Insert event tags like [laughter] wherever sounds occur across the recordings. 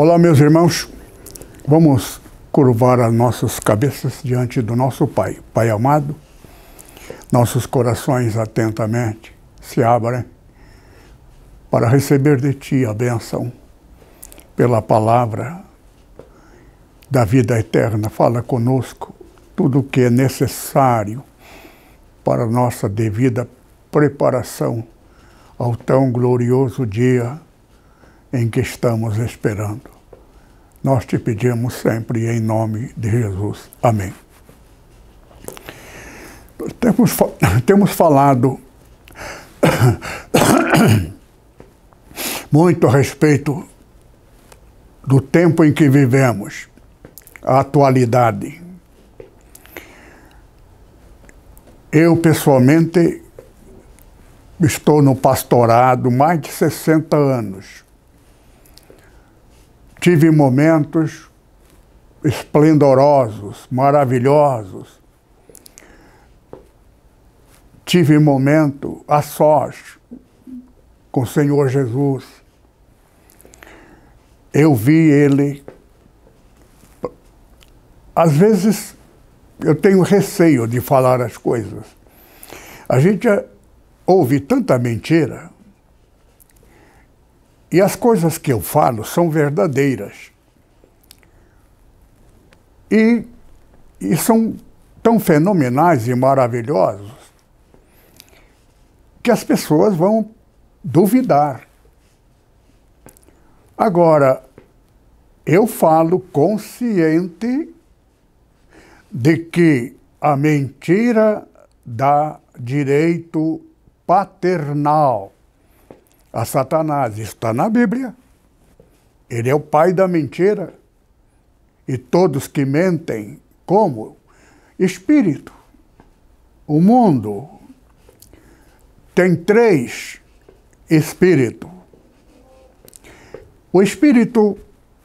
Olá, meus irmãos. Vamos curvar as nossas cabeças diante do nosso Pai. Pai amado, nossos corações atentamente se abrem para receber de Ti a bênção pela palavra da vida eterna. Fala conosco tudo o que é necessário para nossa devida preparação ao tão glorioso dia em que estamos esperando. Nós te pedimos sempre em nome de Jesus. Amém. Temos, [coughs] temos falado [coughs] muito a respeito do tempo em que vivemos, a atualidade. Eu, pessoalmente, estou no pastorado mais de 60 anos. Tive momentos esplendorosos, maravilhosos. Tive momento a sós com o Senhor Jesus. Eu vi ele. Às vezes eu tenho receio de falar as coisas. A gente ouve tanta mentira e as coisas que eu falo são verdadeiras. E, e são tão fenomenais e maravilhosos que as pessoas vão duvidar. Agora, eu falo consciente de que a mentira dá direito paternal a Satanás. Isso está na Bíblia. Ele é o pai da mentira. E todos que mentem, como? Espírito. O mundo tem três espíritos. O espírito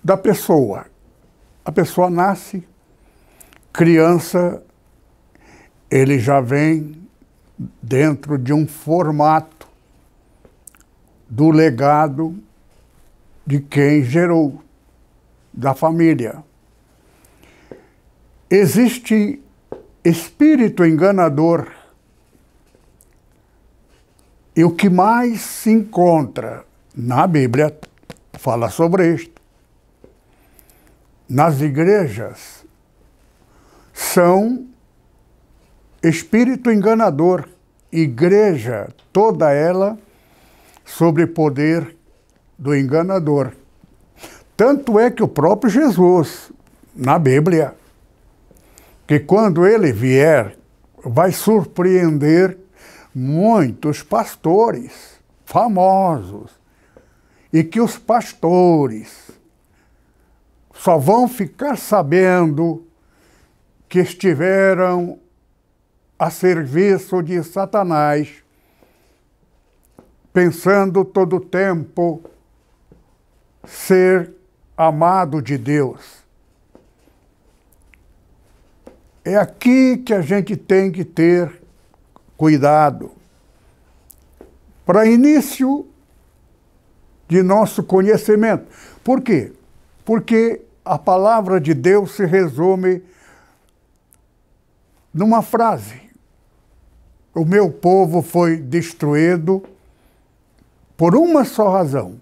da pessoa. A pessoa nasce, criança, ele já vem dentro de um formato do legado de quem gerou, da família. Existe espírito enganador. E o que mais se encontra na Bíblia fala sobre isto. Nas igrejas são espírito enganador. Igreja, toda ela, sobre poder do enganador. Tanto é que o próprio Jesus, na Bíblia, que quando ele vier, vai surpreender muitos pastores famosos e que os pastores só vão ficar sabendo que estiveram a serviço de Satanás pensando todo o tempo ser amado de Deus. É aqui que a gente tem que ter cuidado. Para início de nosso conhecimento. Por quê? Porque a palavra de Deus se resume numa frase. O meu povo foi destruído por uma só razão.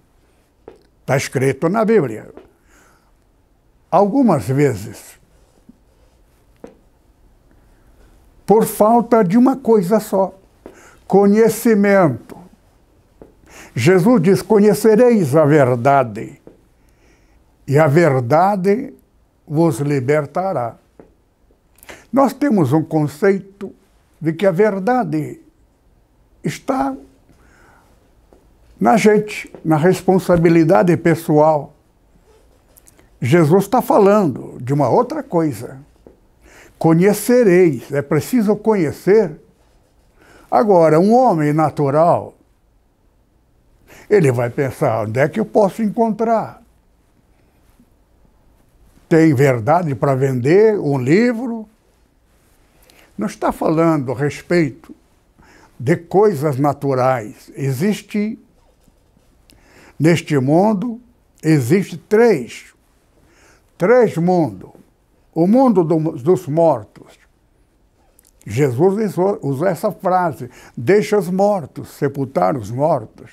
Está escrito na Bíblia. Algumas vezes, por falta de uma coisa só: conhecimento. Jesus diz: Conhecereis a verdade, e a verdade vos libertará. Nós temos um conceito de que a verdade está na gente, na responsabilidade pessoal. Jesus está falando de uma outra coisa. Conhecereis, é preciso conhecer. Agora, um homem natural, ele vai pensar: onde é que eu posso encontrar? Tem verdade para vender, um livro. Não está falando a respeito de coisas naturais. Existe Neste mundo existe três, três mundos. O mundo do, dos mortos. Jesus usou essa frase: deixa os mortos, sepultar os mortos.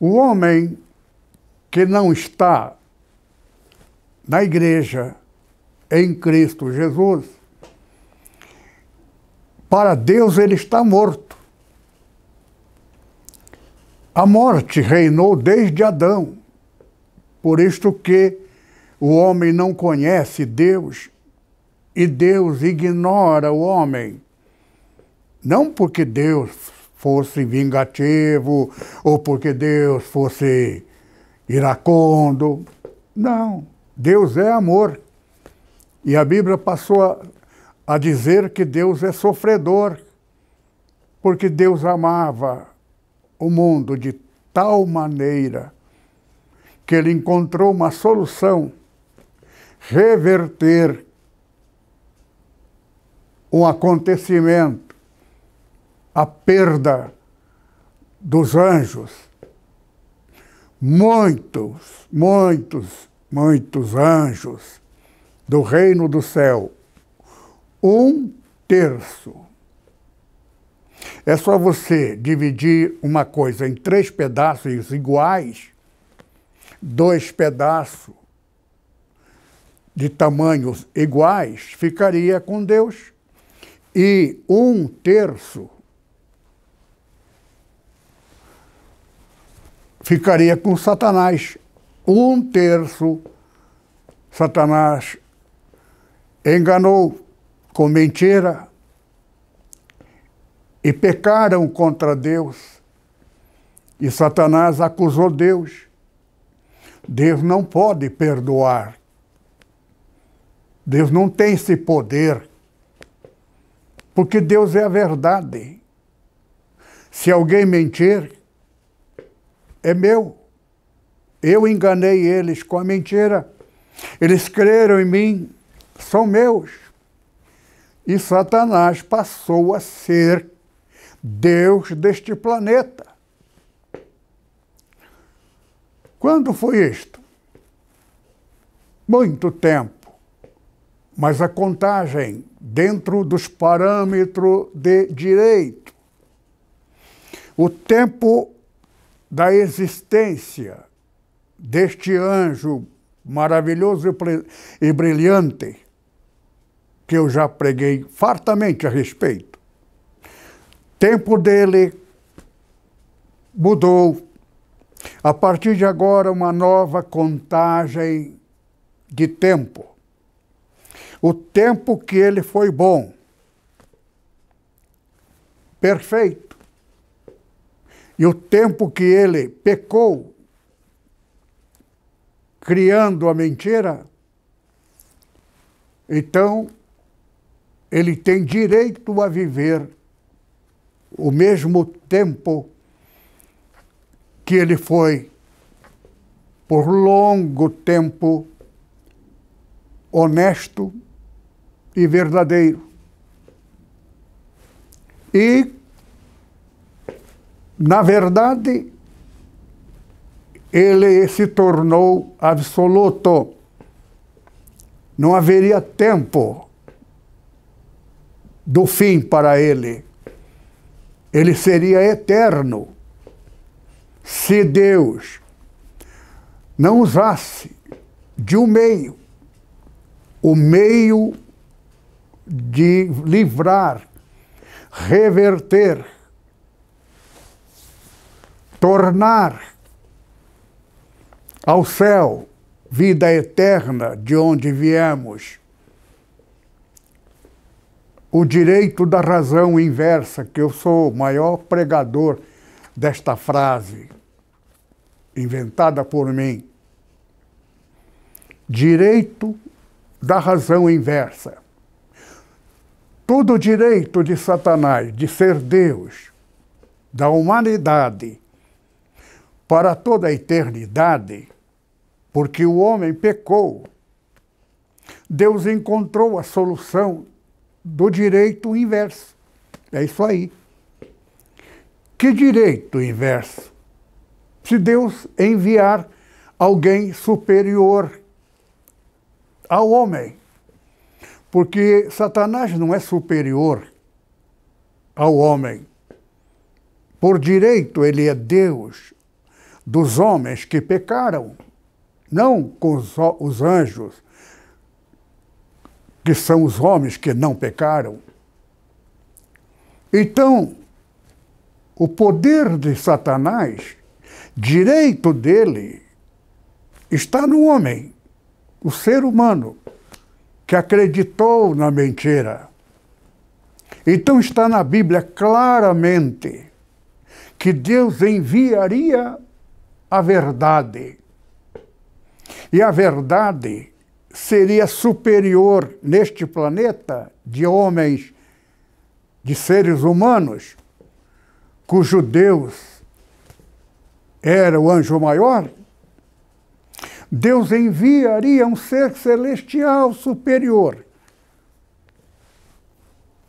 O homem que não está na igreja, em Cristo Jesus, para Deus ele está morto. A morte reinou desde Adão, por isto que o homem não conhece Deus e Deus ignora o homem. Não porque Deus fosse vingativo ou porque Deus fosse iracundo. Não. Deus é amor. E a Bíblia passou a, a dizer que Deus é sofredor, porque Deus amava o mundo de tal maneira que ele encontrou uma solução reverter um acontecimento, a perda dos anjos. Muitos, muitos, muitos anjos do reino do céu. Um terço é só você dividir uma coisa em três pedaços iguais, dois pedaços de tamanhos iguais, ficaria com Deus. E um terço ficaria com Satanás. Um terço Satanás enganou com mentira, e pecaram contra Deus. E Satanás acusou Deus. Deus não pode perdoar. Deus não tem esse poder. Porque Deus é a verdade. Se alguém mentir, é meu. Eu enganei eles com a mentira. Eles creram em mim, são meus. E Satanás passou a ser Deus deste planeta. Quando foi isto? Muito tempo, mas a contagem dentro dos parâmetros de direito. O tempo da existência deste anjo maravilhoso e brilhante, que eu já preguei fartamente a respeito tempo dele mudou. A partir de agora, uma nova contagem de tempo. O tempo que ele foi bom, perfeito, e o tempo que ele pecou, criando a mentira, então ele tem direito a viver o mesmo tempo que ele foi por longo tempo honesto e verdadeiro. E, na verdade, ele se tornou absoluto. Não haveria tempo do fim para ele ele seria eterno se Deus não usasse de um meio, o meio de livrar, reverter, tornar ao céu vida eterna de onde viemos o direito da razão inversa, que eu sou o maior pregador desta frase, inventada por mim. Direito da razão inversa. Todo direito de Satanás de ser Deus, da humanidade, para toda a eternidade, porque o homem pecou. Deus encontrou a solução do direito inverso. É isso aí. Que direito inverso? Se Deus enviar alguém superior ao homem. Porque Satanás não é superior ao homem. Por direito, ele é Deus dos homens que pecaram, não com os anjos que são os homens que não pecaram. Então, o poder de Satanás, direito dele, está no homem, o ser humano, que acreditou na mentira. Então está na Bíblia claramente que Deus enviaria a verdade. E a verdade seria superior neste planeta de homens, de seres humanos, cujo Deus era o anjo maior, Deus enviaria um ser celestial superior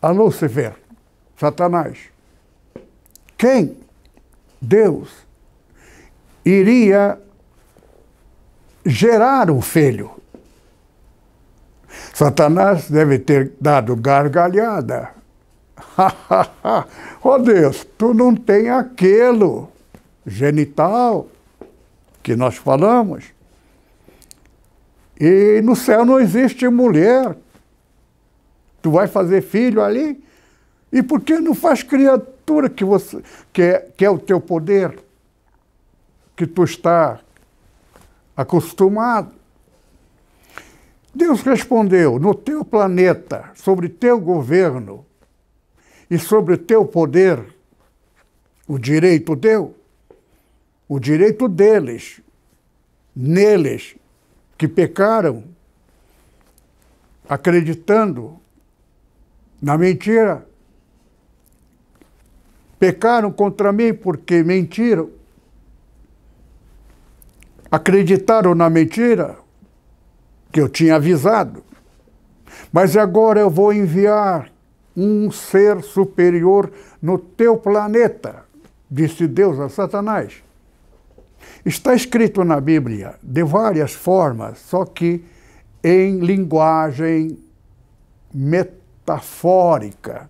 a Lúcifer, Satanás. Quem? Deus iria gerar o filho. Satanás deve ter dado gargalhada. Ó oh Deus, tu não tem aquilo genital que nós falamos. E no céu não existe mulher. Tu vai fazer filho ali? E por que não faz criatura que, você, que, é, que é o teu poder, que tu está acostumado? Deus respondeu: No teu planeta, sobre teu governo e sobre teu poder, o direito deu o direito deles, neles que pecaram, acreditando na mentira, pecaram contra mim porque mentiram, acreditaram na mentira que eu tinha avisado. Mas agora eu vou enviar um ser superior no teu planeta, disse Deus a Satanás. Está escrito na Bíblia de várias formas, só que em linguagem metafórica.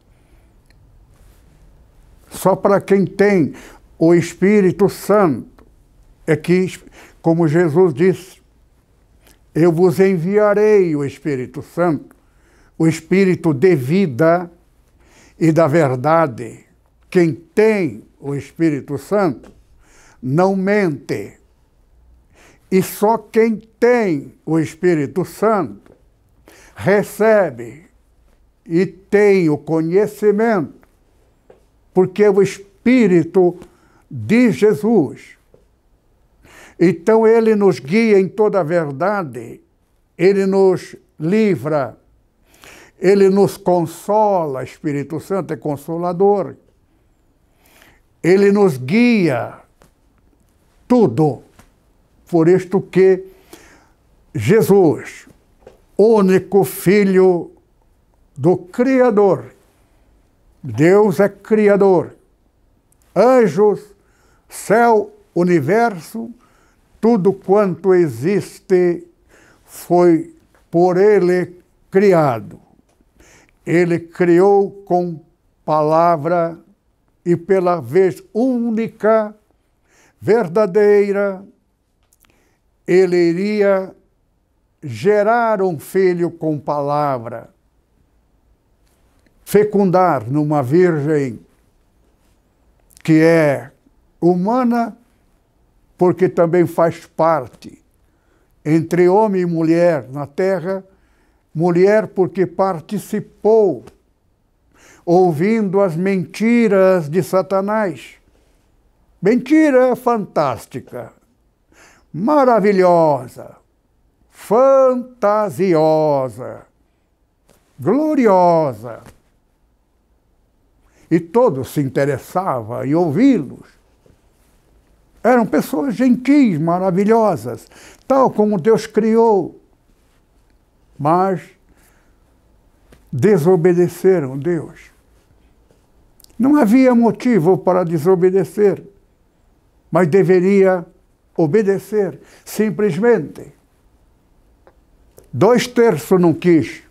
Só para quem tem o Espírito Santo é que, como Jesus disse, eu vos enviarei o Espírito Santo, o Espírito de vida e da verdade. Quem tem o Espírito Santo não mente. E só quem tem o Espírito Santo recebe e tem o conhecimento, porque é o Espírito de Jesus então ele nos guia em toda a verdade, ele nos livra, ele nos consola, Espírito Santo é consolador. Ele nos guia tudo. Por isto que Jesus, único filho do Criador, Deus é Criador. Anjos, céu, universo, tudo quanto existe foi por ele criado. Ele criou com palavra e pela vez única, verdadeira, ele iria gerar um filho com palavra, fecundar numa virgem que é humana porque também faz parte entre homem e mulher na terra, mulher porque participou, ouvindo as mentiras de Satanás. Mentira fantástica, maravilhosa, fantasiosa, gloriosa. E todos se interessavam em ouvi-los eram pessoas gentis, maravilhosas, tal como Deus criou. Mas desobedeceram Deus. Não havia motivo para desobedecer, mas deveria obedecer, simplesmente. Dois terços não quis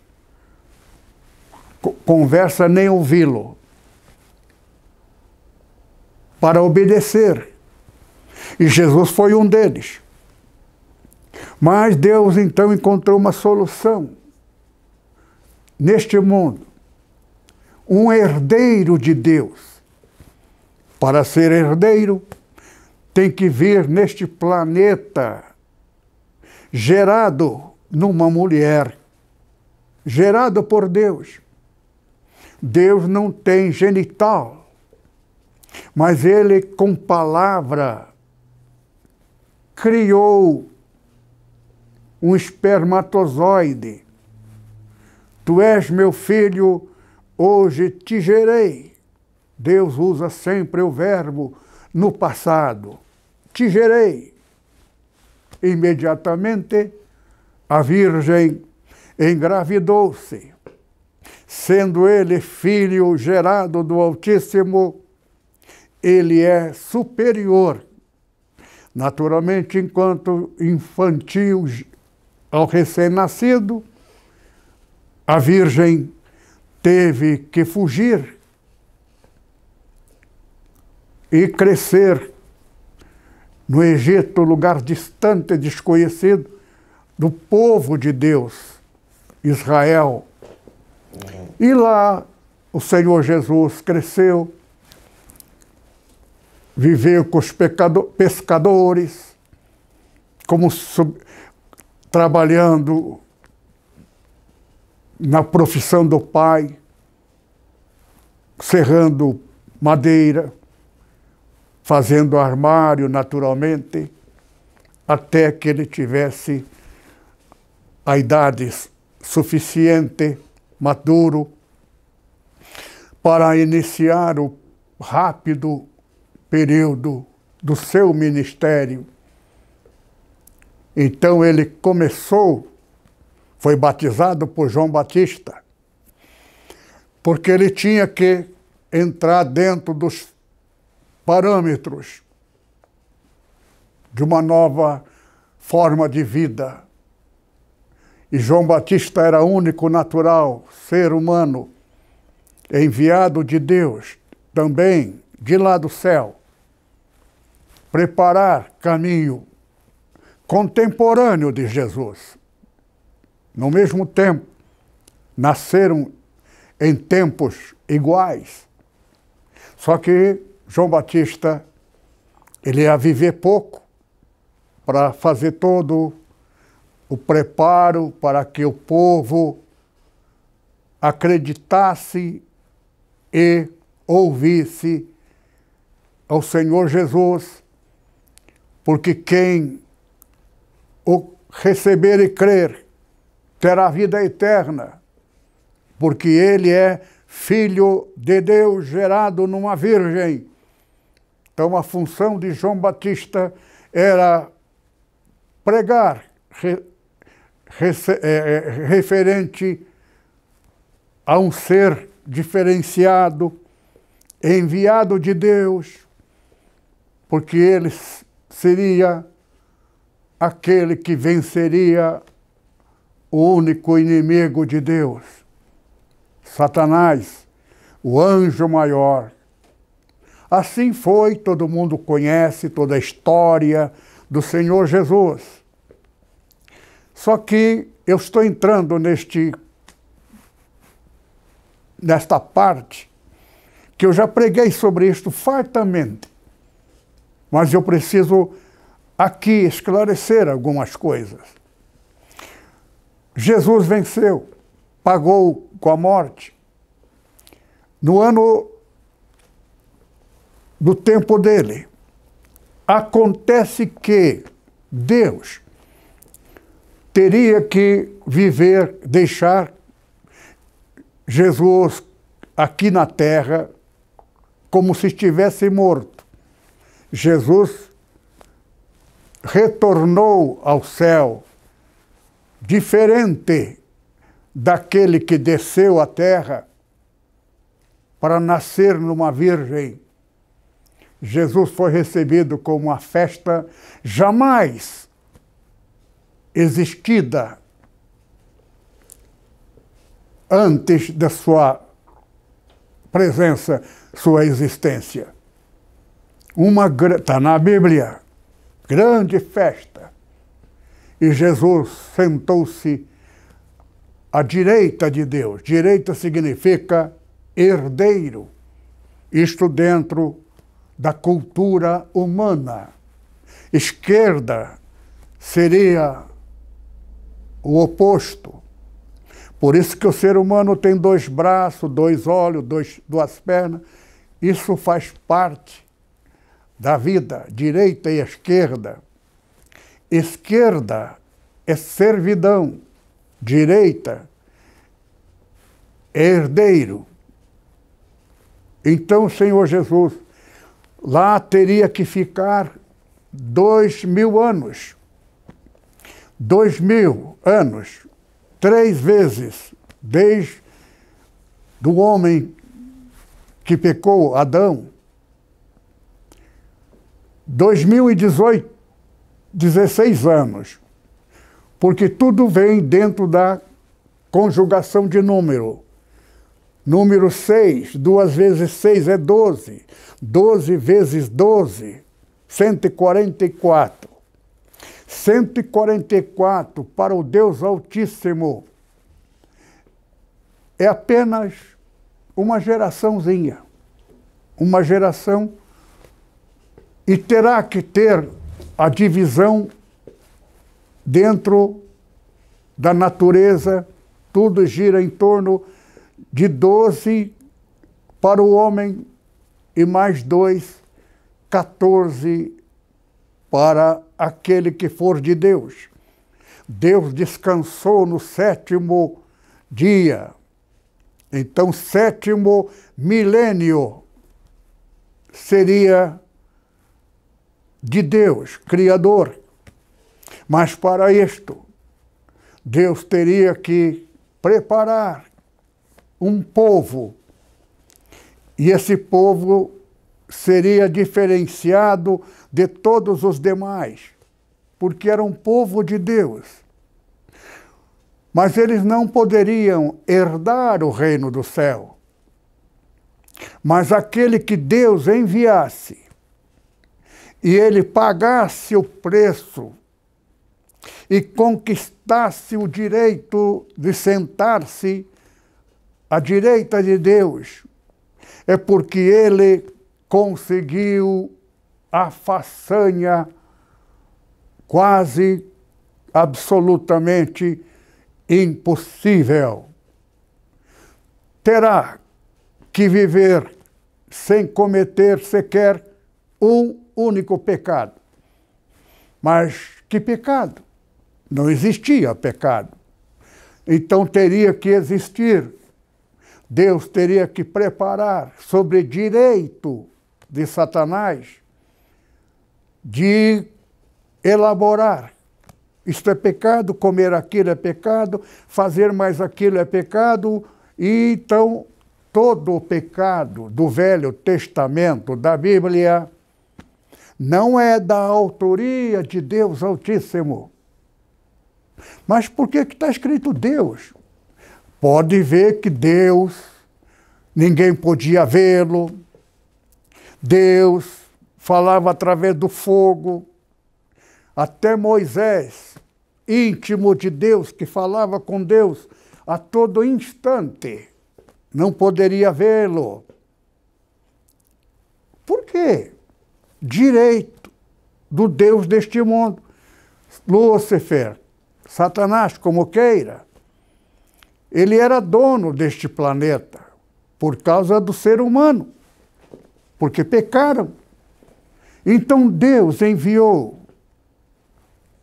conversa nem ouvi-lo. Para obedecer, e Jesus foi um deles. Mas Deus então encontrou uma solução neste mundo. Um herdeiro de Deus. Para ser herdeiro, tem que vir neste planeta, gerado numa mulher, gerado por Deus. Deus não tem genital, mas ele, com palavra, criou um espermatozoide. Tu és meu filho, hoje te gerei. Deus usa sempre o verbo no passado. Te gerei. Imediatamente a Virgem engravidou-se. Sendo ele filho gerado do Altíssimo, ele é superior Naturalmente, enquanto infantil ao recém-nascido, a Virgem teve que fugir e crescer no Egito, lugar distante e desconhecido do povo de Deus, Israel. Uhum. E lá o Senhor Jesus cresceu, viveu com os pecado, pescadores, como sub, trabalhando na profissão do pai, serrando madeira, fazendo armário naturalmente, até que ele tivesse a idade suficiente, maduro, para iniciar o rápido período do seu ministério. Então ele começou, foi batizado por João Batista, porque ele tinha que entrar dentro dos parâmetros de uma nova forma de vida. E João Batista era único, natural, ser humano, enviado de Deus também de lá do céu preparar caminho contemporâneo de Jesus. No mesmo tempo, nasceram em tempos iguais. Só que João Batista, ele ia viver pouco para fazer todo o preparo para que o povo acreditasse e ouvisse ao Senhor Jesus porque quem o receber e crer terá vida eterna, porque ele é filho de Deus gerado numa virgem. Então a função de João Batista era pregar re, é, é, referente a um ser diferenciado, enviado de Deus, porque eles seria aquele que venceria o único inimigo de Deus, Satanás, o anjo maior. Assim foi, todo mundo conhece toda a história do Senhor Jesus. Só que eu estou entrando neste nesta parte que eu já preguei sobre isto fartamente mas eu preciso aqui esclarecer algumas coisas. Jesus venceu, pagou com a morte. No ano do tempo dele, acontece que Deus teria que viver, deixar Jesus aqui na terra como se estivesse morto. Jesus retornou ao céu, diferente daquele que desceu à terra para nascer numa virgem. Jesus foi recebido com uma festa jamais existida antes da sua presença, sua existência uma está na Bíblia, grande festa. E Jesus sentou-se à direita de Deus. Direita significa herdeiro, isto dentro da cultura humana. Esquerda seria o oposto. Por isso que o ser humano tem dois braços, dois olhos, dois, duas pernas. Isso faz parte da vida, direita e esquerda. Esquerda é servidão, direita é herdeiro. Então, Senhor Jesus, lá teria que ficar dois mil anos. Dois mil anos, três vezes, desde do homem que pecou, Adão, 2018, 16 anos. Porque tudo vem dentro da conjugação de número. Número 6, 2 vezes 6 é 12. 12 vezes 12, 144. 144 para o Deus Altíssimo é apenas uma geraçãozinha. Uma geração e terá que ter a divisão dentro da natureza, tudo gira em torno de 12 para o homem e mais dois, 14 para aquele que for de Deus. Deus descansou no sétimo dia. Então, sétimo milênio seria de Deus, Criador. Mas para isto, Deus teria que preparar um povo. E esse povo seria diferenciado de todos os demais, porque era um povo de Deus. Mas eles não poderiam herdar o reino do céu. Mas aquele que Deus enviasse e ele pagasse o preço e conquistasse o direito de sentar-se à direita de Deus, é porque ele conseguiu a façanha quase absolutamente impossível. Terá que viver sem cometer sequer um único pecado. Mas que pecado? Não existia pecado. Então teria que existir. Deus teria que preparar sobre direito de Satanás de elaborar. Isto é pecado, comer aquilo é pecado, fazer mais aquilo é pecado. E então todo o pecado do Velho Testamento, da Bíblia, não é da autoria de Deus Altíssimo. Mas por que está escrito Deus? Pode ver que Deus, ninguém podia vê-lo, Deus falava através do fogo, até Moisés, íntimo de Deus, que falava com Deus a todo instante, não poderia vê-lo. Por quê? direito do Deus deste mundo, Lúcifer, Satanás, como queira. Ele era dono deste planeta por causa do ser humano, porque pecaram. Então Deus enviou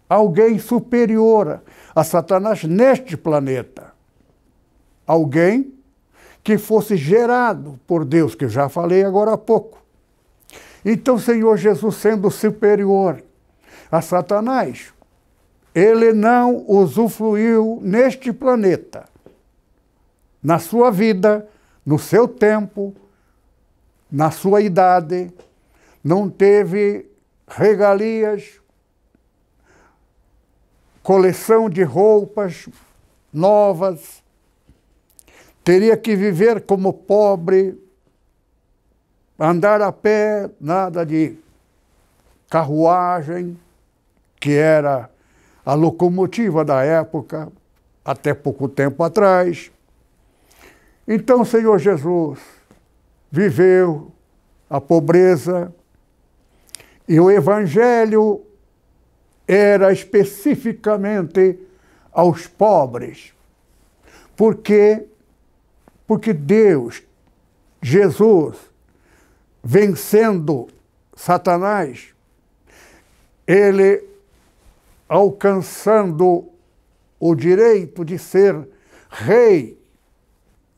alguém superior a Satanás neste planeta. Alguém que fosse gerado por Deus, que eu já falei agora há pouco. Então, Senhor Jesus, sendo superior a Satanás, ele não usufruiu neste planeta, na sua vida, no seu tempo, na sua idade, não teve regalias, coleção de roupas novas, teria que viver como pobre, Andar a pé, nada de carruagem, que era a locomotiva da época, até pouco tempo atrás. Então, Senhor Jesus viveu a pobreza e o Evangelho era especificamente aos pobres. Por quê? Porque Deus, Jesus, vencendo Satanás, ele alcançando o direito de ser rei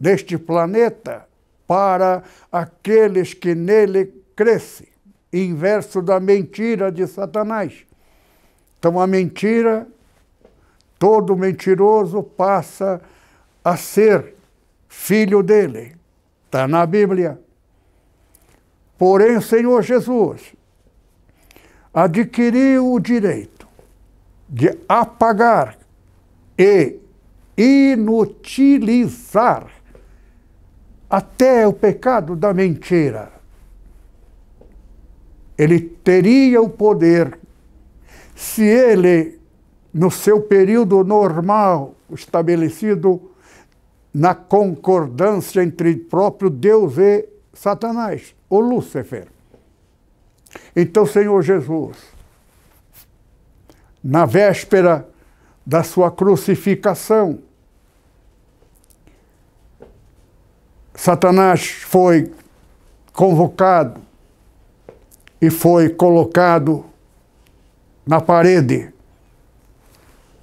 deste planeta para aqueles que nele crescem, inverso da mentira de Satanás. Então a mentira, todo mentiroso passa a ser filho dele. Está na Bíblia. Porém, o Senhor Jesus adquiriu o direito de apagar e inutilizar até o pecado da mentira. Ele teria o poder, se ele, no seu período normal estabelecido na concordância entre próprio Deus e Satanás, o Lúcifer. Então, Senhor Jesus, na véspera da sua crucificação, Satanás foi convocado e foi colocado na parede.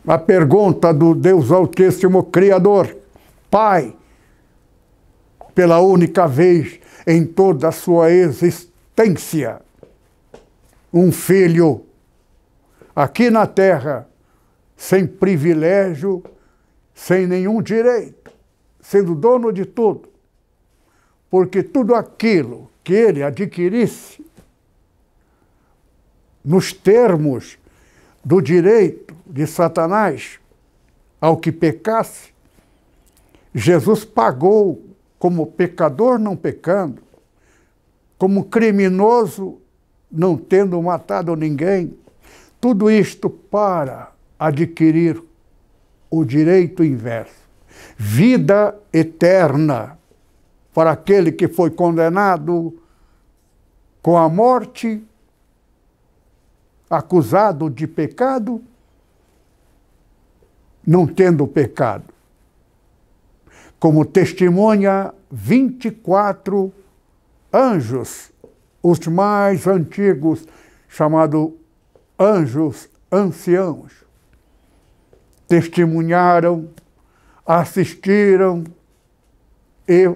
A pergunta do Deus Altíssimo Criador: Pai, pela única vez em toda a sua existência um filho aqui na terra, sem privilégio, sem nenhum direito, sendo dono de tudo. Porque tudo aquilo que ele adquirisse, nos termos do direito de Satanás ao que pecasse, Jesus pagou como pecador não pecando, como criminoso não tendo matado ninguém, tudo isto para adquirir o direito inverso vida eterna para aquele que foi condenado com a morte, acusado de pecado, não tendo pecado como testemunha 24 anjos, os mais antigos, chamados anjos anciãos. Testemunharam, assistiram e,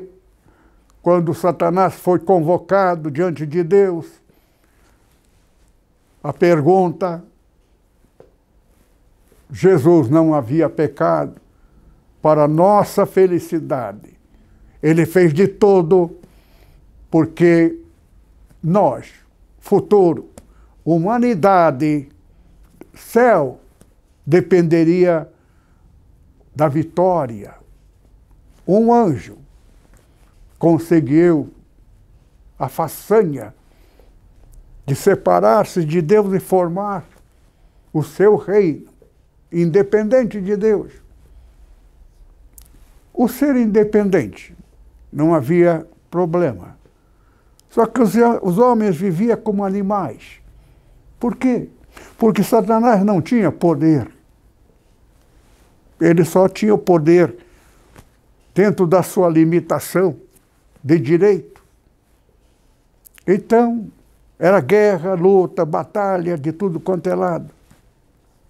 quando Satanás foi convocado diante de Deus, a pergunta: Jesus não havia pecado para nossa felicidade. Ele fez de todo porque nós, futuro, humanidade, céu, dependeria da vitória. Um anjo conseguiu a façanha de separar-se de Deus e formar o seu reino, independente de Deus. O ser independente, não havia problema. Só que os, os homens viviam como animais. Por quê? Porque Satanás não tinha poder. Ele só tinha o poder dentro da sua limitação de direito. Então, era guerra, luta, batalha de tudo quanto é lado.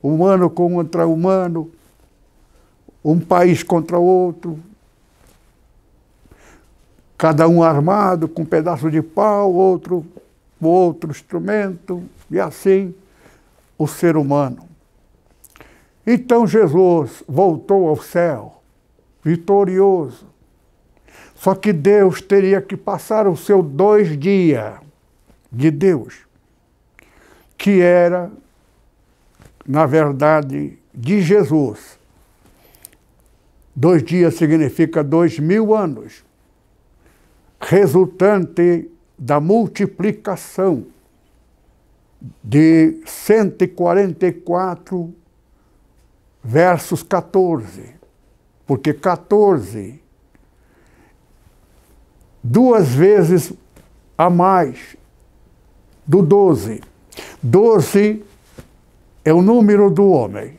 Humano contra humano, um país contra outro, cada um armado com um pedaço de pau, outro outro instrumento, e assim o ser humano. Então Jesus voltou ao céu, vitorioso. Só que Deus teria que passar o seu dois dias de Deus, que era, na verdade, de Jesus Dois dias significa dois mil anos, resultante da multiplicação de 144 versos 14, porque 14 duas vezes a mais do 12. 12 é o número do homem.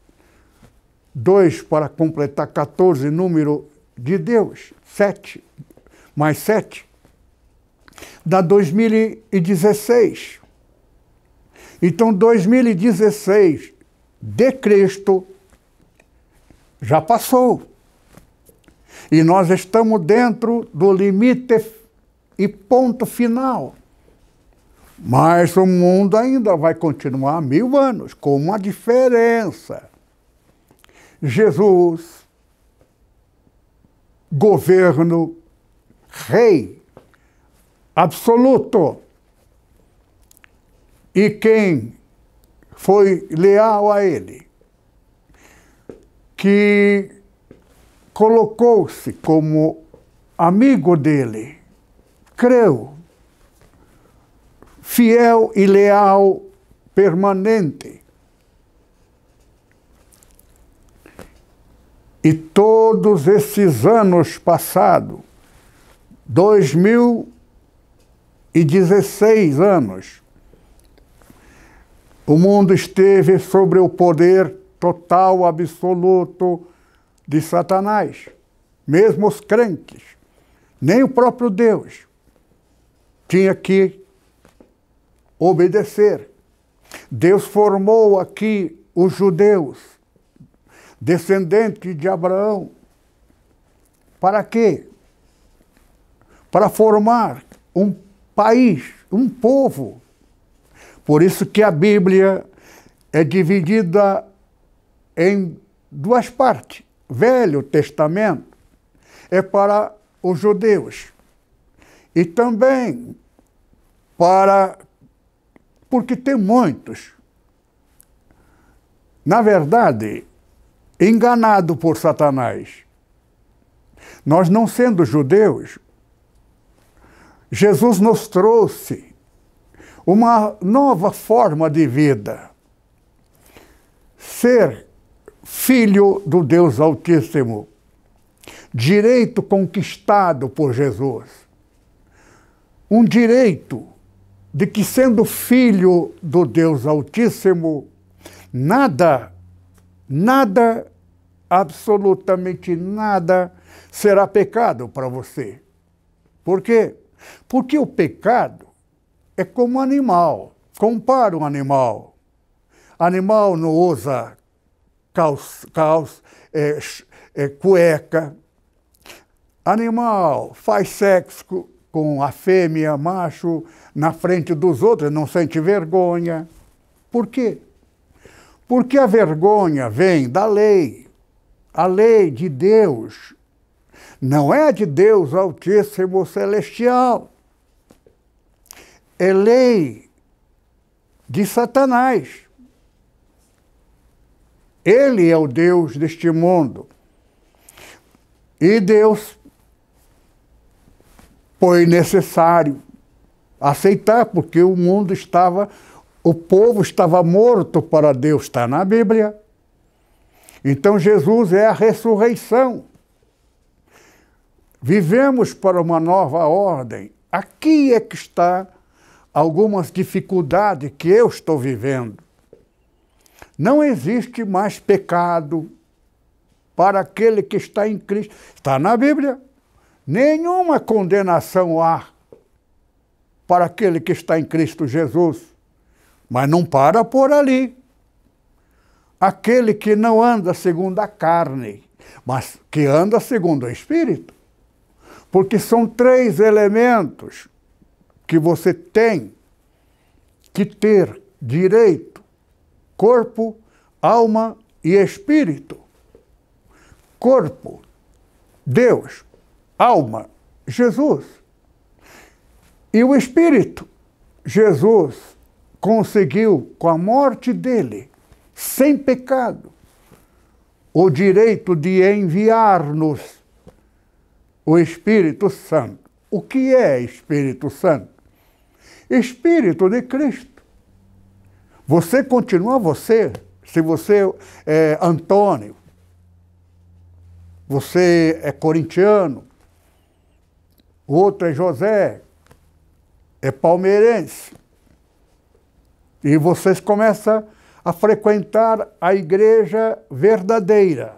2 para completar 14, número de Deus, 7, mais 7, dá 2016. Então, 2016 de Cristo já passou. E nós estamos dentro do limite e ponto final. Mas o mundo ainda vai continuar mil anos, com uma diferença Jesus, governo, rei absoluto. E quem foi leal a ele, que colocou-se como amigo dele, creu, fiel e leal permanente E todos esses anos passados, 2016 anos, o mundo esteve sobre o poder total, absoluto de Satanás, mesmo os crentes, nem o próprio Deus tinha que obedecer. Deus formou aqui os judeus descendente de Abraão. Para quê? Para formar um país, um povo. Por isso que a Bíblia é dividida em duas partes. Velho Testamento é para os judeus e também para porque tem muitos. Na verdade, enganado por Satanás. Nós não sendo judeus, Jesus nos trouxe uma nova forma de vida. Ser filho do Deus Altíssimo, direito conquistado por Jesus. Um direito de que, sendo filho do Deus Altíssimo, nada, nada absolutamente nada será pecado para você. Por quê? Porque o pecado é como animal. Compara um animal. Animal não usa caos, é, é, cueca. Animal faz sexo com a fêmea, macho, na frente dos outros, não sente vergonha. Por quê? Porque a vergonha vem da lei a lei de Deus não é de Deus Altíssimo Celestial. É lei de Satanás. Ele é o Deus deste mundo. E Deus foi necessário aceitar, porque o mundo estava, o povo estava morto para Deus, está na Bíblia. Então Jesus é a ressurreição. Vivemos para uma nova ordem. Aqui é que está algumas dificuldades que eu estou vivendo. Não existe mais pecado para aquele que está em Cristo. Está na Bíblia. Nenhuma condenação há para aquele que está em Cristo Jesus. Mas não para por ali aquele que não anda segundo a carne, mas que anda segundo o Espírito. Porque são três elementos que você tem que ter direito: corpo, alma e espírito. Corpo, Deus, alma, Jesus. E o espírito, Jesus conseguiu com a morte dele sem pecado, o direito de enviar-nos o Espírito Santo. O que é Espírito Santo? Espírito de Cristo. Você continua você, se você é Antônio, você é corintiano, o outro é José, é palmeirense. E vocês começam a frequentar a igreja verdadeira.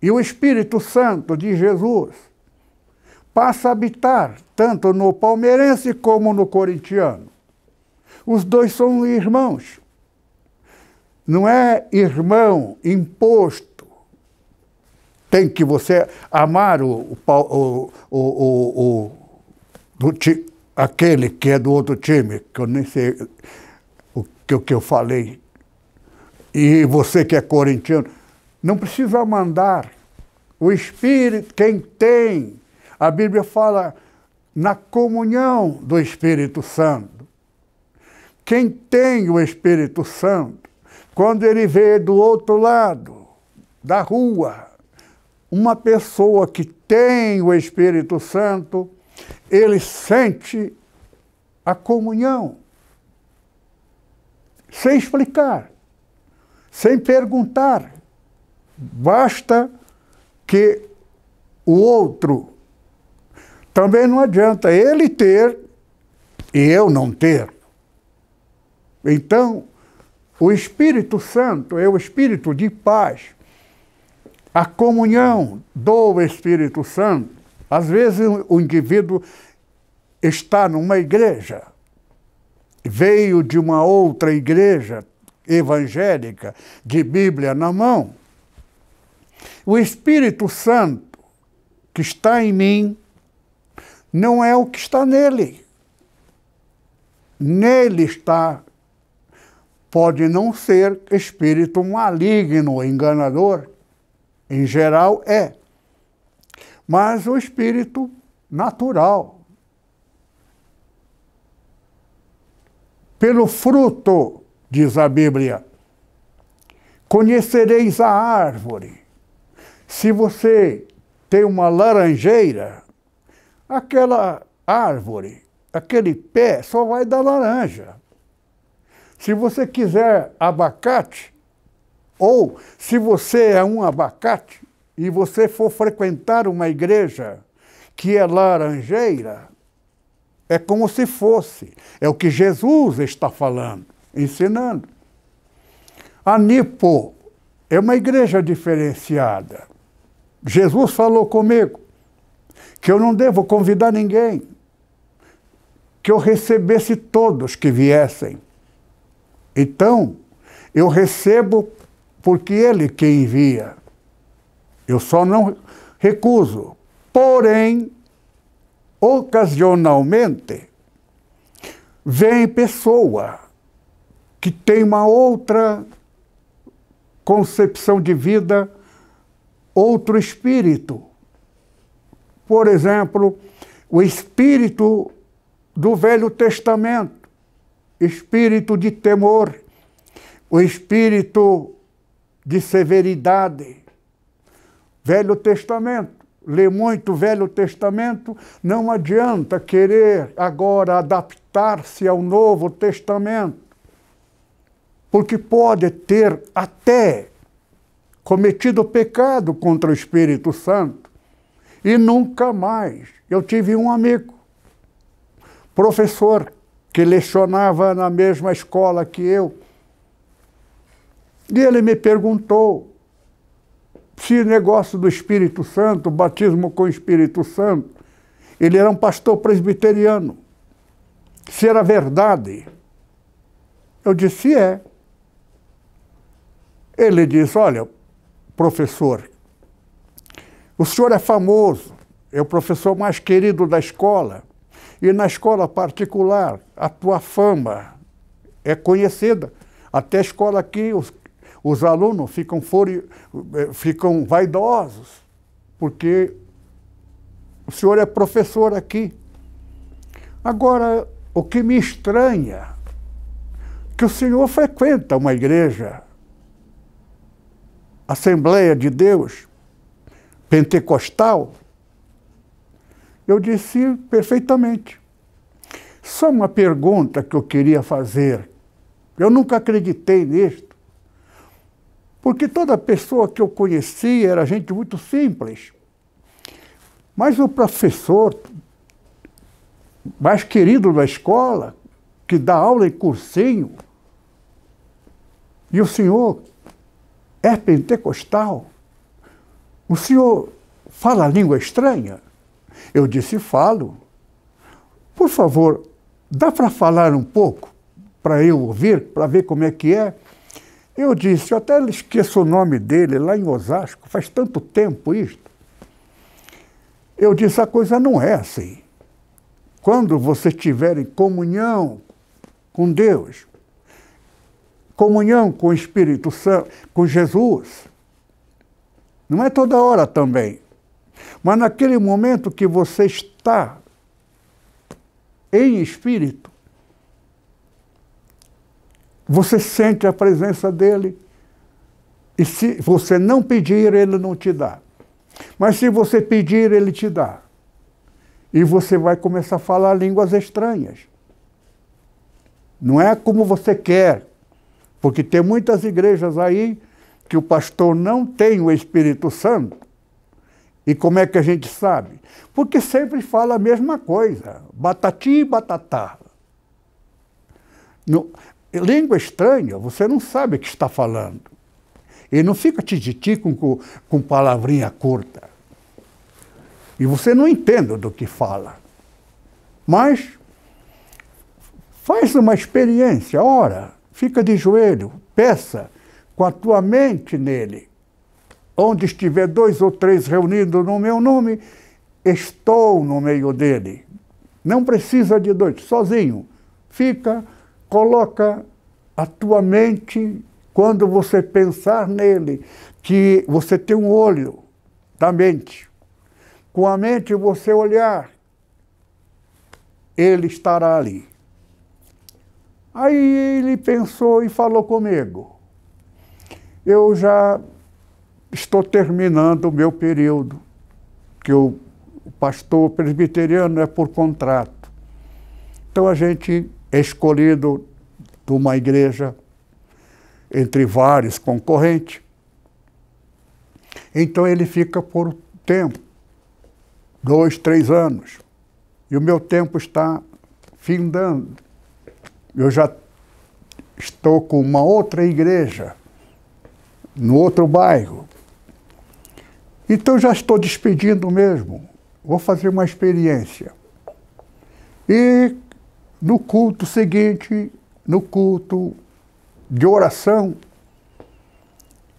E o Espírito Santo de Jesus passa a habitar tanto no palmeirense como no corintiano. Os dois são irmãos. Não é irmão imposto. Tem que você amar o, o, o, o, o aquele que é do outro time, que eu nem sei que o que eu falei. E você que é corintiano, não precisa mandar. O Espírito, quem tem, a Bíblia fala na comunhão do Espírito Santo. Quem tem o Espírito Santo, quando ele vê do outro lado da rua uma pessoa que tem o Espírito Santo, ele sente a comunhão sem explicar, sem perguntar. Basta que o outro. Também não adianta ele ter e eu não ter. Então, o Espírito Santo é o Espírito de paz. A comunhão do Espírito Santo. Às vezes, o indivíduo está numa igreja veio de uma outra igreja evangélica, de Bíblia na mão, o Espírito Santo que está em mim não é o que está nele. Nele está, pode não ser espírito maligno, enganador, em geral é, mas o espírito natural, Pelo fruto, diz a Bíblia, conhecereis a árvore. Se você tem uma laranjeira, aquela árvore, aquele pé só vai dar laranja. Se você quiser abacate, ou se você é um abacate e você for frequentar uma igreja que é laranjeira, é como se fosse. É o que Jesus está falando, ensinando. A Nipo é uma igreja diferenciada. Jesus falou comigo que eu não devo convidar ninguém, que eu recebesse todos que viessem. Então, eu recebo porque Ele que envia. Eu só não recuso. Porém, ocasionalmente, vem pessoa que tem uma outra concepção de vida, outro espírito. Por exemplo, o espírito do Velho Testamento, espírito de temor, o espírito de severidade. Velho Testamento lê muito o Velho Testamento, não adianta querer agora adaptar-se ao Novo Testamento, porque pode ter até cometido pecado contra o Espírito Santo e nunca mais. Eu tive um amigo, professor, que lecionava na mesma escola que eu. E ele me perguntou esse negócio do Espírito Santo, batismo com o Espírito Santo, ele era um pastor presbiteriano. Se era verdade. Eu disse, é. Ele disse, olha, professor, o senhor é famoso, é o professor mais querido da escola, e na escola particular a tua fama é conhecida. Até a escola aqui, os alunos ficam, fori, eh, ficam vaidosos, porque o senhor é professor aqui. Agora, o que me estranha, é que o senhor frequenta uma igreja, Assembleia de Deus, pentecostal? Eu disse perfeitamente. Só uma pergunta que eu queria fazer. Eu nunca acreditei nisto. Porque toda pessoa que eu conhecia era gente muito simples. Mas o professor mais querido da escola, que dá aula em cursinho, e o senhor é pentecostal? O senhor fala língua estranha? Eu disse: falo. Por favor, dá para falar um pouco, para eu ouvir, para ver como é que é? Eu disse, eu até esqueço o nome dele lá em Osasco, faz tanto tempo isto. Eu disse, a coisa não é assim. Quando você tiver em comunhão com Deus, comunhão com o Espírito Santo, com Jesus, não é toda hora também. Mas naquele momento que você está em espírito, você sente a presença dele. E se você não pedir, ele não te dá. Mas se você pedir, ele te dá. E você vai começar a falar línguas estranhas. Não é como você quer. Porque tem muitas igrejas aí que o pastor não tem o Espírito Santo. E como é que a gente sabe? Porque sempre fala a mesma coisa, batati e batatá língua estranha, você não sabe o que está falando. E não fica tititi com, com palavrinha curta. E você não entende do que fala. Mas faz uma experiência, ora, fica de joelho, peça com a tua mente nele. Onde estiver dois ou três reunidos no meu nome, estou no meio dele. Não precisa de dois, sozinho. Fica coloca a tua mente quando você pensar nele, que você tem um olho da mente. Com a mente você olhar, ele estará ali. Aí ele pensou e falou comigo. Eu já estou terminando o meu período, que o pastor presbiteriano é por contrato. Então a gente escolhido de uma igreja entre vários concorrentes. Então ele fica por tempo, dois, três anos. E o meu tempo está findando. Eu já estou com uma outra igreja, no outro bairro. Então já estou despedindo mesmo. Vou fazer uma experiência. E no culto seguinte, no culto de oração,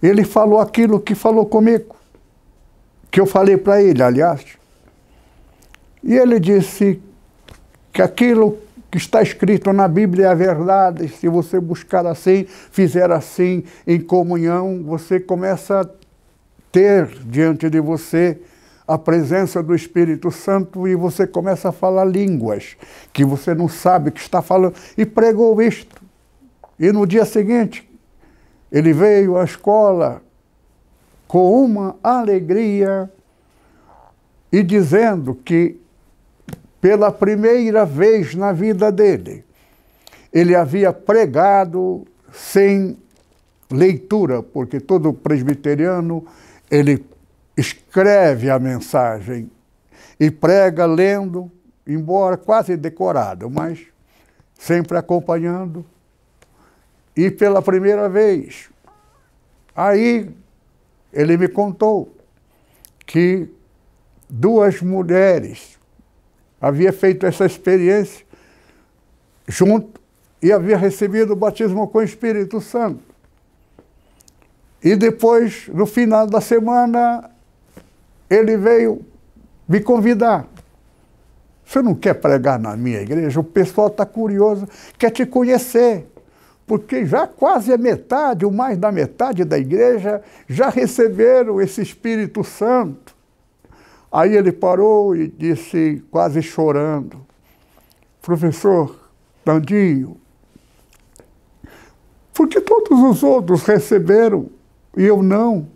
ele falou aquilo que falou comigo, que eu falei para ele, aliás. E ele disse que aquilo que está escrito na Bíblia é a verdade. Se você buscar assim, fizer assim, em comunhão, você começa a ter diante de você a presença do Espírito Santo e você começa a falar línguas que você não sabe que está falando. E pregou isto. E no dia seguinte, ele veio à escola com uma alegria e dizendo que, pela primeira vez na vida dele, ele havia pregado sem leitura, porque todo presbiteriano ele escreve a mensagem e prega lendo, embora quase decorado, mas sempre acompanhando. E pela primeira vez, aí ele me contou que duas mulheres havia feito essa experiência junto e havia recebido o batismo com o Espírito Santo. E depois, no final da semana, ele veio me convidar. Você não quer pregar na minha igreja? O pessoal está curioso, quer te conhecer. Porque já quase a metade, ou mais da metade da igreja, já receberam esse Espírito Santo. Aí ele parou e disse, quase chorando: Professor Dandinho, porque todos os outros receberam e eu não?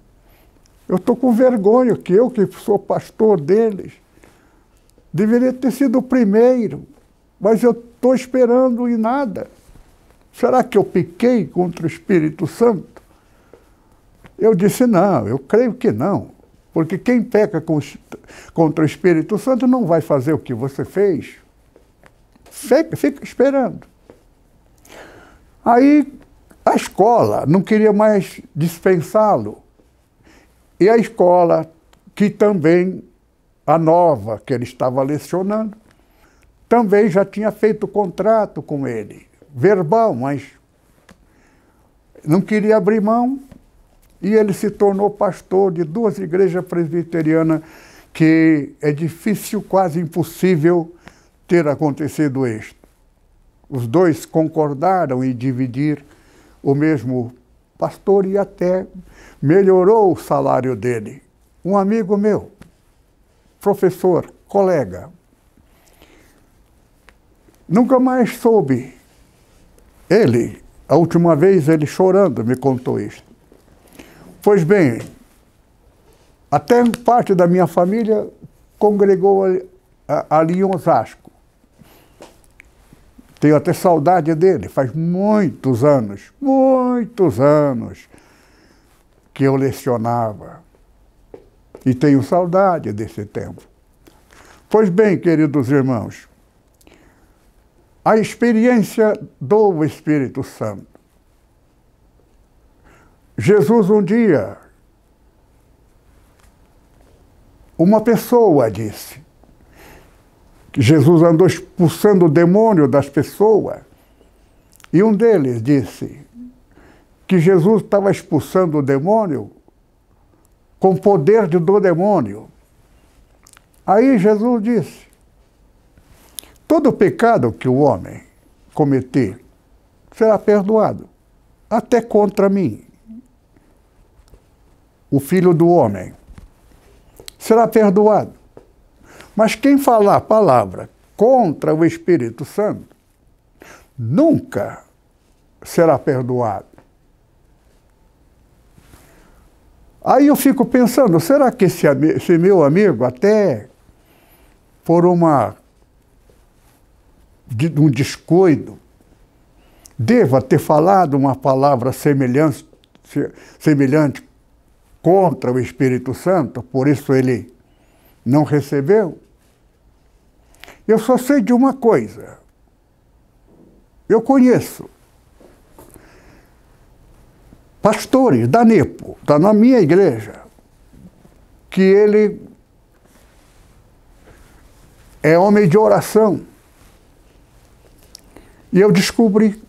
Eu estou com vergonha que eu, que sou pastor deles, deveria ter sido o primeiro, mas eu estou esperando e nada. Será que eu piquei contra o Espírito Santo? Eu disse não, eu creio que não. Porque quem peca contra o Espírito Santo não vai fazer o que você fez. Fica, fica esperando. Aí a escola não queria mais dispensá-lo. E a escola, que também, a nova que ele estava lecionando, também já tinha feito contrato com ele, verbal, mas não queria abrir mão, e ele se tornou pastor de duas igrejas presbiterianas que é difícil, quase impossível, ter acontecido isto. Os dois concordaram em dividir o mesmo pastor e até melhorou o salário dele. Um amigo meu, professor, colega, nunca mais soube. Ele, a última vez, ele chorando me contou isso. Pois bem, até parte da minha família congregou ali, ali em Osasco. Tenho até saudade dele, faz muitos anos, muitos anos que eu lecionava. E tenho saudade desse tempo. Pois bem, queridos irmãos, a experiência do Espírito Santo. Jesus um dia, uma pessoa disse, Jesus andou expulsando o demônio das pessoas. E um deles disse que Jesus estava expulsando o demônio com o poder do demônio. Aí Jesus disse: todo pecado que o homem cometer será perdoado, até contra mim, o filho do homem será perdoado. Mas quem falar palavra contra o Espírito Santo nunca será perdoado. Aí eu fico pensando, será que esse, esse meu amigo, até por uma, de, um descuido, deva ter falado uma palavra semelhante, semelhante contra o Espírito Santo, por isso ele não recebeu? Eu só sei de uma coisa. Eu conheço pastores da NEPO, está na minha igreja, que ele é homem de oração. E eu descobri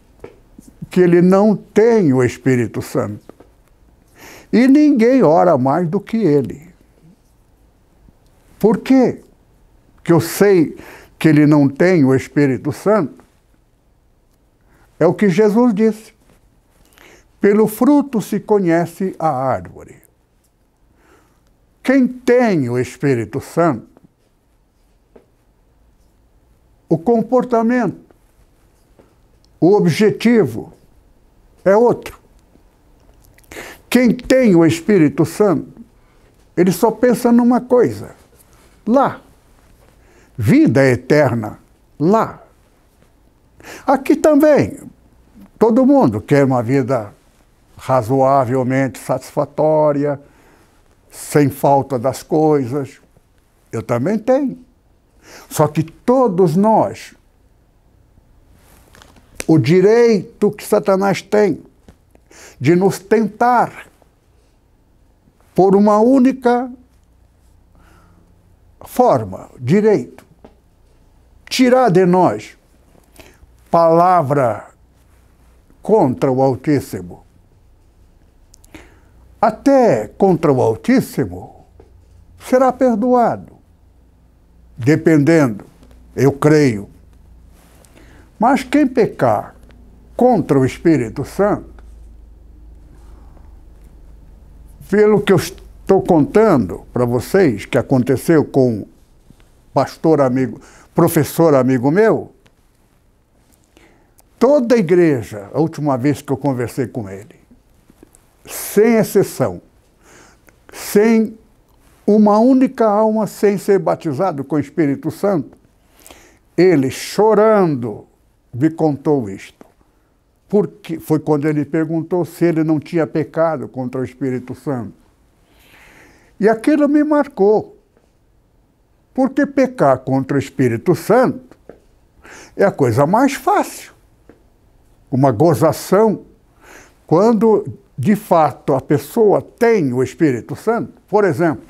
que ele não tem o Espírito Santo. E ninguém ora mais do que ele. Por quê? Que eu sei que ele não tem o Espírito Santo, é o que Jesus disse. Pelo fruto se conhece a árvore. Quem tem o Espírito Santo, o comportamento, o objetivo é outro. Quem tem o Espírito Santo, ele só pensa numa coisa: lá vida é eterna lá. Aqui também, todo mundo quer uma vida razoavelmente satisfatória, sem falta das coisas. Eu também tenho. Só que todos nós, o direito que Satanás tem de nos tentar por uma única forma, direito, tirar de nós palavra contra o Altíssimo. Até contra o Altíssimo será perdoado, dependendo, eu creio. Mas quem pecar contra o Espírito Santo, pelo que eu estou contando para vocês, que aconteceu com pastor amigo, professor amigo meu, toda a igreja, a última vez que eu conversei com ele, sem exceção, sem uma única alma sem ser batizado com o Espírito Santo, ele chorando me contou isto. Porque foi quando ele perguntou se ele não tinha pecado contra o Espírito Santo. E aquilo me marcou. Porque pecar contra o Espírito Santo é a coisa mais fácil, uma gozação. Quando de fato a pessoa tem o Espírito Santo, por exemplo,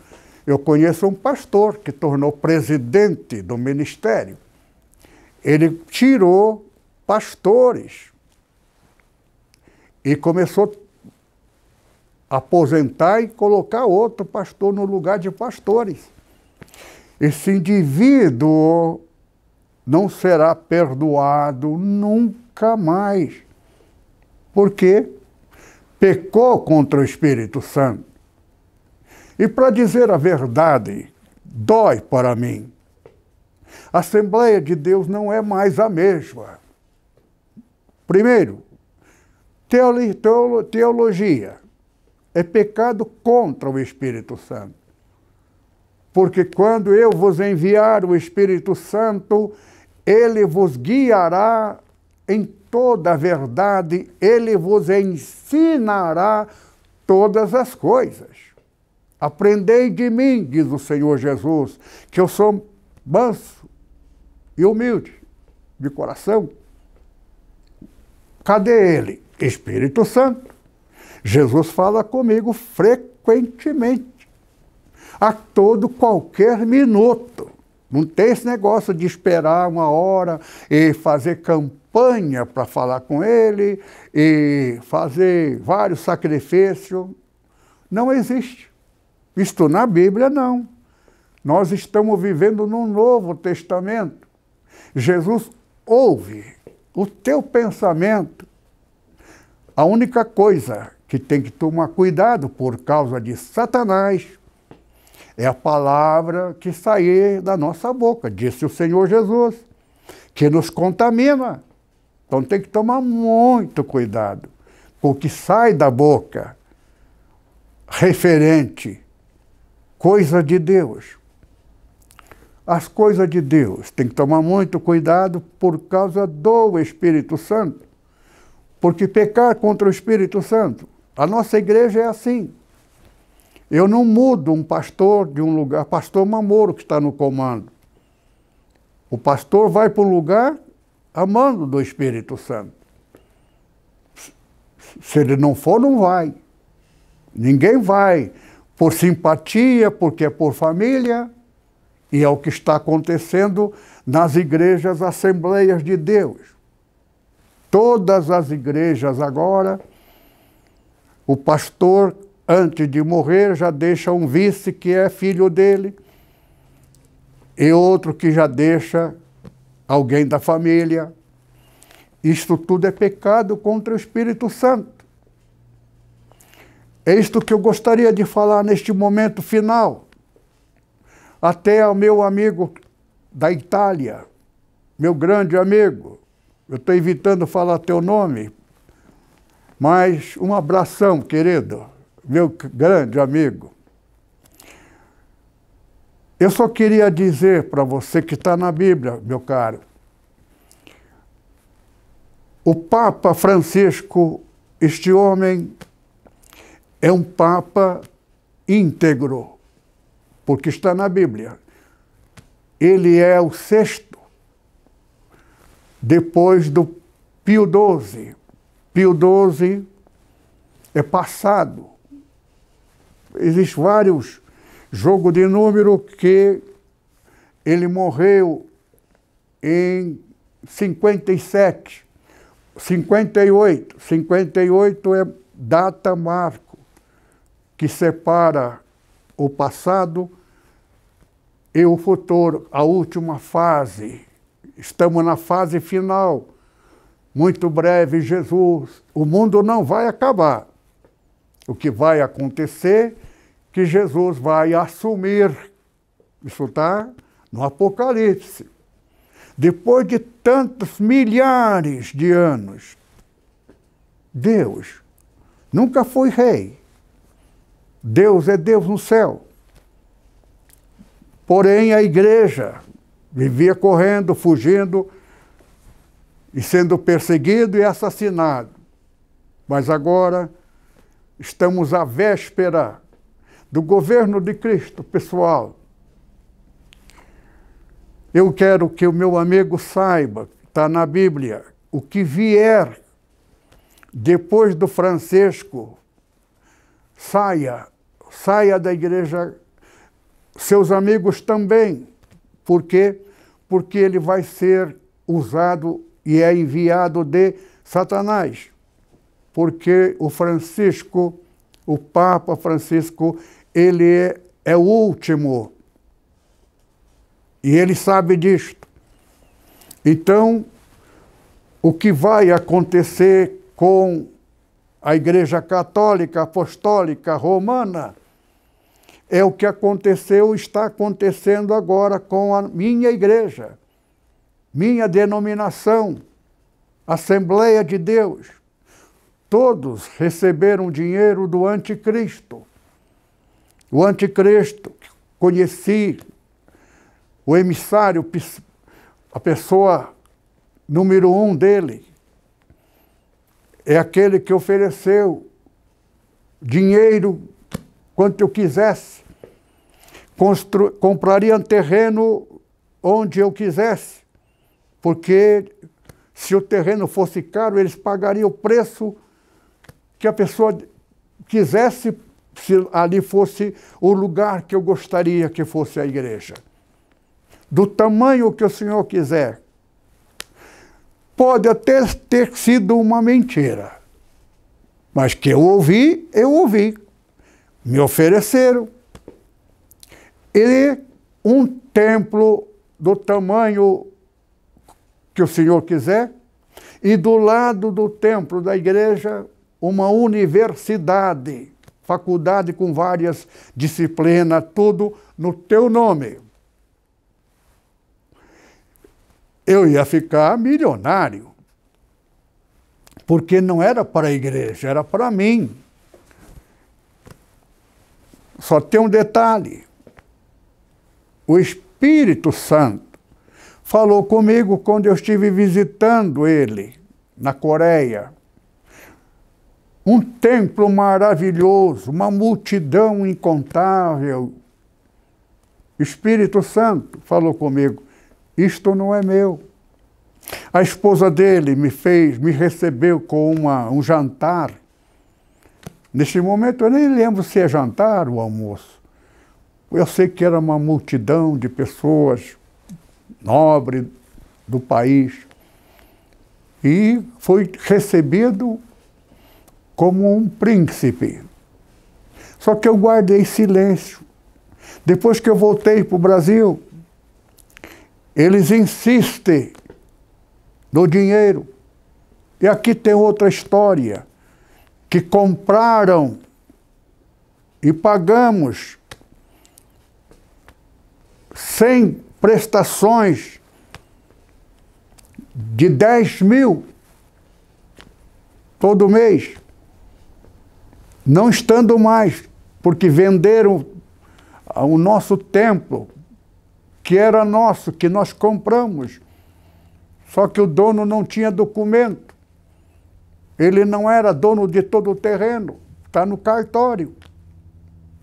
eu conheço um pastor que tornou presidente do ministério. Ele tirou pastores e começou a aposentar e colocar outro pastor no lugar de pastores esse indivíduo não será perdoado nunca mais, porque pecou contra o Espírito Santo. E para dizer a verdade, dói para mim. A Assembleia de Deus não é mais a mesma. Primeiro, teologia é pecado contra o Espírito Santo porque quando eu vos enviar o Espírito Santo, ele vos guiará em toda a verdade, ele vos ensinará todas as coisas. Aprendei de mim, diz o Senhor Jesus, que eu sou manso e humilde de coração. Cadê ele? Espírito Santo. Jesus fala comigo frequentemente a todo qualquer minuto. Não tem esse negócio de esperar uma hora e fazer campanha para falar com ele e fazer vários sacrifícios. Não existe. Isto na Bíblia não. Nós estamos vivendo no Novo Testamento. Jesus ouve o teu pensamento. A única coisa que tem que tomar cuidado por causa de Satanás é a palavra que sair da nossa boca, disse o Senhor Jesus, que nos contamina. Então tem que tomar muito cuidado, com o que sai da boca referente coisa de Deus. As coisas de Deus tem que tomar muito cuidado por causa do Espírito Santo, porque pecar contra o Espírito Santo, a nossa igreja é assim. Eu não mudo um pastor de um lugar, pastor Mamoro que está no comando. O pastor vai para um lugar amando do Espírito Santo. Se ele não for, não vai. Ninguém vai. Por simpatia, porque é por família. E é o que está acontecendo nas igrejas Assembleias de Deus. Todas as igrejas agora, o pastor antes de morrer, já deixa um vice que é filho dele e outro que já deixa alguém da família. Isto tudo é pecado contra o Espírito Santo. É isto que eu gostaria de falar neste momento final. Até ao meu amigo da Itália, meu grande amigo, eu estou evitando falar teu nome, mas um abração, querido meu grande amigo, eu só queria dizer para você que está na Bíblia, meu caro, o Papa Francisco, este homem, é um Papa íntegro, porque está na Bíblia. Ele é o sexto, depois do Pio XII. Pio XII é passado Existem vários jogos de número que ele morreu em 57, 58. 58 é data marco que separa o passado e o futuro, a última fase. Estamos na fase final. Muito breve, Jesus. O mundo não vai acabar o que vai acontecer, que Jesus vai assumir, isso está no Apocalipse, depois de tantos milhares de anos. Deus nunca foi rei. Deus é Deus no céu. Porém, a igreja vivia correndo, fugindo e sendo perseguido e assassinado. Mas agora Estamos à véspera do governo de Cristo, pessoal. Eu quero que o meu amigo saiba, está na Bíblia, o que vier depois do Francisco, saia, saia da igreja, seus amigos também. Por quê? Porque ele vai ser usado e é enviado de Satanás porque o Francisco, o Papa Francisco, ele é, é o último. E ele sabe disto. Então, o que vai acontecer com a Igreja Católica Apostólica Romana é o que aconteceu, está acontecendo agora com a minha igreja, minha denominação, Assembleia de Deus todos receberam dinheiro do anticristo. O anticristo, conheci o emissário, a pessoa número um dele, é aquele que ofereceu dinheiro quanto eu quisesse, Constru compraria um terreno onde eu quisesse, porque se o terreno fosse caro, eles pagariam o preço que a pessoa quisesse, se ali fosse o lugar que eu gostaria que fosse a igreja, do tamanho que o Senhor quiser. Pode até ter sido uma mentira, mas que eu ouvi, eu ouvi. Me ofereceram. E um templo do tamanho que o Senhor quiser, e do lado do templo da igreja, uma universidade, faculdade com várias disciplinas, tudo no teu nome. Eu ia ficar milionário. Porque não era para a igreja, era para mim. Só tem um detalhe. O Espírito Santo falou comigo quando eu estive visitando ele na Coreia um templo maravilhoso, uma multidão incontável. Espírito Santo falou comigo: Isto não é meu. A esposa dele me fez, me recebeu com uma, um jantar. Neste momento eu nem lembro se é jantar ou almoço. Eu sei que era uma multidão de pessoas nobres do país. E foi recebido como um príncipe. Só que eu guardei silêncio. Depois que eu voltei para o Brasil, eles insistem no dinheiro. E aqui tem outra história, que compraram e pagamos sem prestações de 10 mil todo mês não estando mais, porque venderam o nosso templo, que era nosso, que nós compramos. Só que o dono não tinha documento. Ele não era dono de todo o terreno, está no cartório.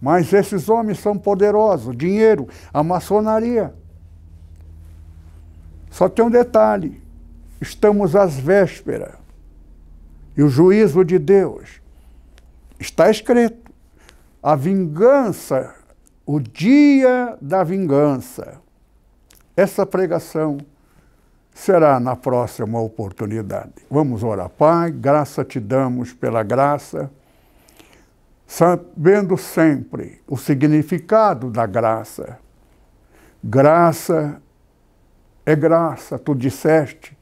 Mas esses homens são poderosos, dinheiro, a maçonaria. Só tem um detalhe: estamos às vésperas e o juízo de Deus Está escrito: a vingança, o dia da vingança. Essa pregação será na próxima oportunidade. Vamos orar, Pai, graça te damos pela graça, sabendo sempre o significado da graça. Graça é graça, tu disseste,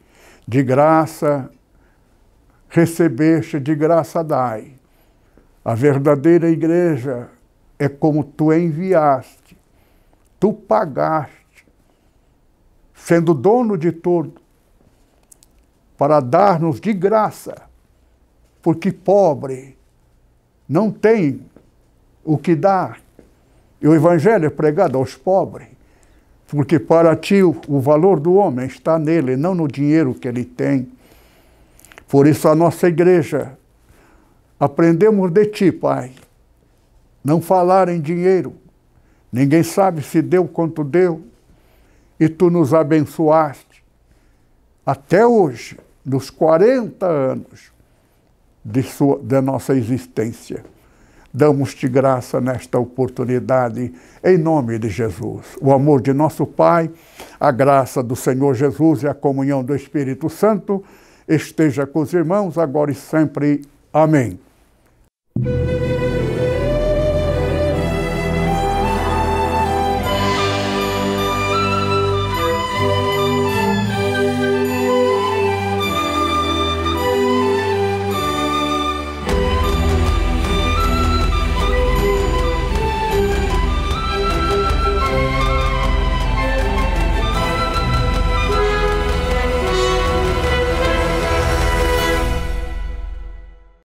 de graça recebeste, de graça dai. A verdadeira igreja é como tu enviaste, tu pagaste, sendo dono de tudo, para dar-nos de graça, porque pobre não tem o que dar. E o evangelho é pregado aos pobres, porque para ti o valor do homem está nele, não no dinheiro que ele tem. Por isso a nossa igreja Aprendemos de ti, Pai, não falar em dinheiro. Ninguém sabe se deu quanto deu. E tu nos abençoaste. Até hoje, nos 40 anos de, sua, da nossa existência, damos-te graça nesta oportunidade, em nome de Jesus. O amor de nosso Pai, a graça do Senhor Jesus e a comunhão do Espírito Santo esteja com os irmãos agora e sempre. Amém. Thank you.